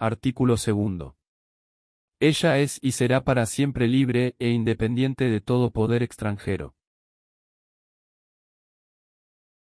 Artículo 2. Ella es y será para siempre libre e independiente de todo poder extranjero.